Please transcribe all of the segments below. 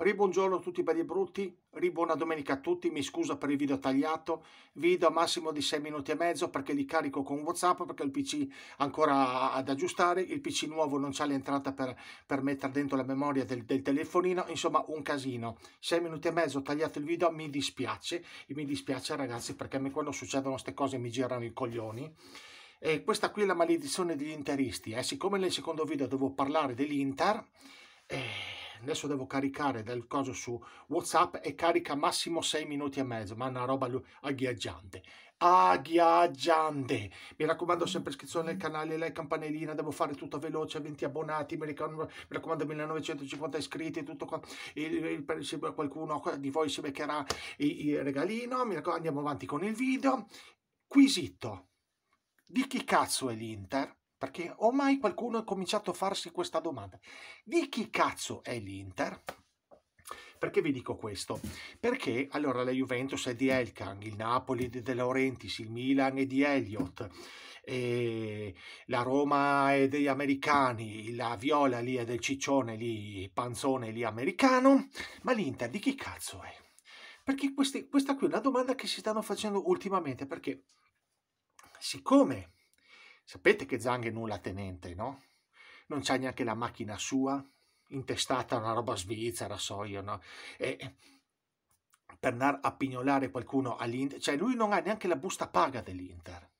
Ribuongiorno a tutti belli e brutti, ribuona domenica a tutti, mi scusa per il video tagliato, video massimo di 6 minuti e mezzo perché li carico con Whatsapp perché il PC ancora ad aggiustare, il PC nuovo non c'ha l'entrata per, per, mettere dentro la memoria del, del, telefonino, insomma un casino. 6 minuti e mezzo tagliato il video, mi dispiace, mi dispiace ragazzi perché a me quando succedono queste cose mi girano i coglioni. E questa qui è la maledizione degli interisti, eh. siccome nel secondo video devo parlare dell'Inter... Eh adesso devo caricare del coso su WhatsApp e carica massimo 6 minuti e mezzo, ma è una roba agghiaggiante. Agghiaggiante! Mi raccomando, mm. sempre iscrizione al canale, like, campanellina, devo fare tutto veloce, 20 abbonati, mi, raccomando, mi raccomando 1950 iscritti, tutto qua. se qualcuno di voi si beccherà il regalino, mi raccomando, andiamo avanti con il video. Quisito, di chi cazzo è l'Inter? Perché ormai qualcuno ha cominciato a farsi questa domanda. Di chi cazzo è l'Inter? Perché vi dico questo? Perché allora la Juventus è di Elkan, il Napoli è di De Laurentiis, il Milan è di Elliott, la Roma è degli americani, la Viola lì è del ciccione lì, panzone lì americano, ma l'Inter di chi cazzo è? Perché questi, questa qui è una domanda che si stanno facendo ultimamente, perché siccome Sapete che Zhang è nulla tenente, no? Non c'ha neanche la macchina sua, intestata a una roba svizzera, so io, no? E per andare a pignolare qualcuno all'Inter, cioè lui non ha neanche la busta paga dell'Inter.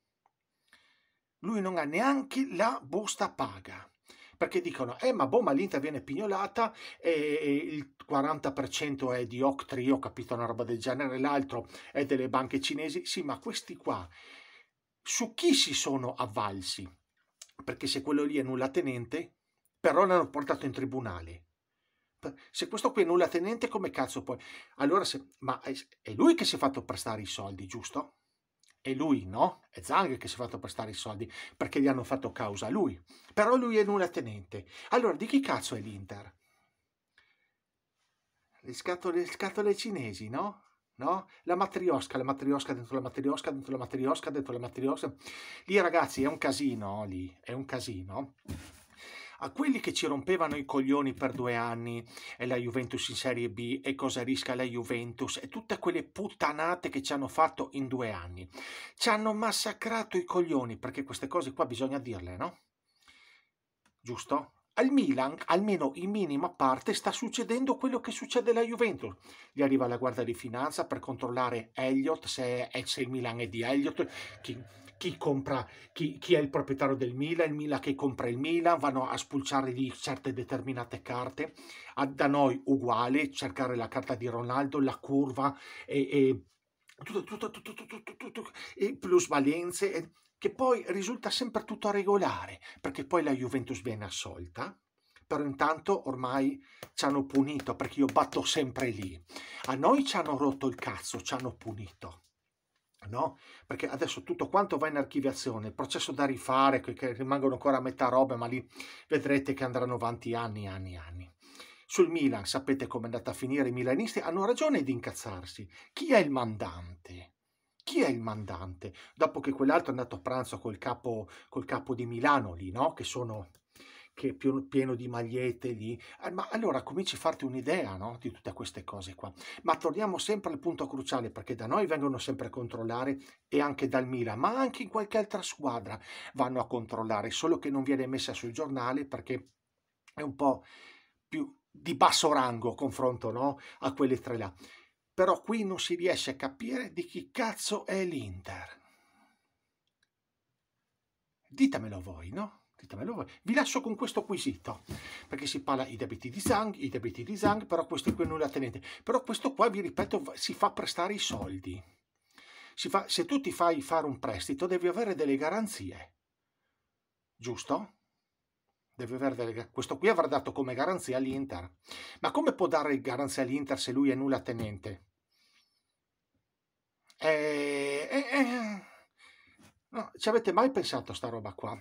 Lui non ha neanche la busta paga perché dicono eh ma boh ma l'Inter viene pignolata e il 40% è di Octree, ho capito una roba del genere, l'altro è delle banche cinesi, sì ma questi qua su chi si sono avvalsi, perché se quello lì è nulla tenente, però l'hanno portato in tribunale. Se questo qui è nulla tenente, come cazzo poi? Allora, se, ma è, lui che si è fatto prestare i soldi, giusto? È lui, no? È Zang che si è fatto prestare i soldi perché gli hanno fatto causa a lui. Però lui è nulla tenente. Allora, di chi cazzo è l'Inter? Le scatole, scatole cinesi, no? No? La matriosca, la matriosca dentro la matriosca, dentro la matriosca, dentro la matriosca. Lì ragazzi è un casino, lì è un casino. A quelli che ci rompevano i coglioni per due anni e la Juventus in Serie B e cosa rischia la Juventus e tutte quelle puttanate che ci hanno fatto in due anni. Ci hanno massacrato i coglioni perché queste cose qua bisogna dirle, no? Giusto? Al Milan, almeno in minima parte, sta succedendo quello che succede alla Juventus. Gli arriva la Guardia di Finanza per controllare Elliott, se, se, il Milan è di Elliott, chi, chi, compra, chi, chi, è il proprietario del Milan, il Milan che compra il Milan, vanno a spulciare di certe determinate carte. A, da noi uguale, cercare la carta di Ronaldo, la curva e... e tutto, tutto, tutto, tutto, tutto, tutto, tutto, e plusvalenze, che poi risulta sempre tutto regolare, perché poi la Juventus viene assolta, però intanto ormai ci hanno punito, perché io batto sempre lì. A noi ci hanno rotto il cazzo, ci hanno punito. No? Perché adesso tutto quanto va in archiviazione, il processo da rifare, che rimangono ancora a metà robe, ma lì vedrete che andranno avanti anni, anni, anni. Sul Milan sapete come è andata a finire, i milanisti hanno ragione di incazzarsi. Chi è il mandante? chi è il mandante? Dopo che quell'altro è andato a pranzo col capo, col capo di Milano lì, no? Che sono che pieno, pieno di magliette lì. Eh, ma allora cominci a farti un'idea no? di tutte queste cose qua. Ma torniamo sempre al punto cruciale perché da noi vengono sempre a controllare e anche dal Milan, ma anche in qualche altra squadra vanno a controllare, solo che non viene messa sul giornale perché è un po' più di basso rango confronto no? a quelle tre là però qui non si riesce a capire di chi cazzo è l'Inter. Ditemelo voi, no? Ditemelo voi. Vi lascio con questo quesito, perché si parla i debiti di Zang, i debiti di Zang, però questo qui non la tenete. Però questo qua, vi ripeto, si fa prestare i soldi. Fa, se tu ti fai fare un prestito, devi avere delle garanzie. Giusto? Deve avere delle, questo qui avrà dato come garanzia all'Inter. Ma come può dare garanzia all'Inter se lui è nulla tenente? Eh, eh, eh, no, ci avete mai pensato a sta roba qua?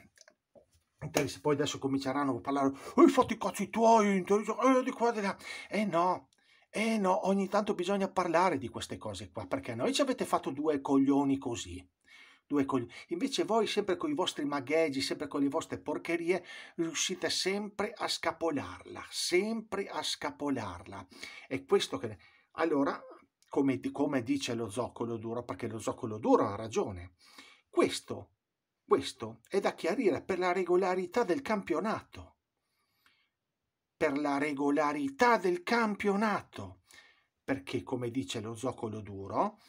Poi adesso cominceranno a parlare, ehi, fatti i cazzi tuoi, eh, di qua, di là. Eh no, eh no, ogni tanto bisogna parlare di queste cose qua, perché noi ci avete fatto due coglioni così. Due coglioni. Invece voi, sempre con i vostri magheggi, sempre con le vostre porcherie, riuscite sempre a scapolarla, sempre a scapolarla. È questo che... Allora, come, come dice lo zoccolo duro, perché lo zoccolo duro ha ragione. Questo, questo è da chiarire per la regolarità del campionato. Per la regolarità del campionato. Perché, come dice lo zoccolo duro,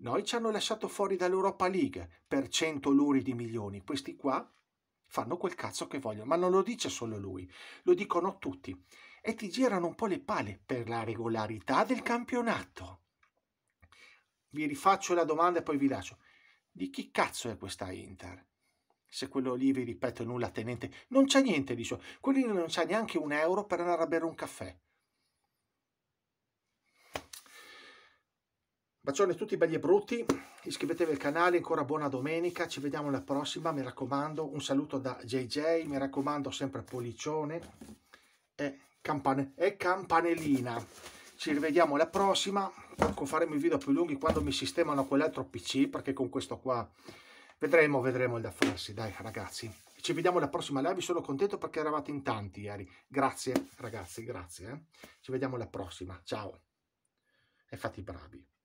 noi ci hanno lasciato fuori dall'Europa League per 100 luri di milioni. Questi qua fanno quel cazzo che vogliono. Ma non lo dice solo lui, lo dicono tutti. E ti girano un po' le palle per la regolarità del campionato vi rifaccio la domanda e poi vi lascio. Di chi cazzo è questa Inter? Se quello lì, vi ripeto, è nulla tenente. Non c'è niente di ciò. Quello lì non c'ha neanche un euro per andare a bere un caffè. Bacione a tutti belli e brutti, iscrivetevi al canale, ancora buona domenica, ci vediamo alla prossima, mi raccomando, un saluto da JJ, mi raccomando sempre pollicione e, campane e campanellina. Ci rivediamo alla prossima, con faremo i video più lunghi quando mi sistemano quell'altro pc perché con questo qua vedremo vedremo il da farsi dai ragazzi ci vediamo alla prossima live sono contento perché eravate in tanti ieri grazie ragazzi grazie eh. ci vediamo alla prossima ciao e fate i bravi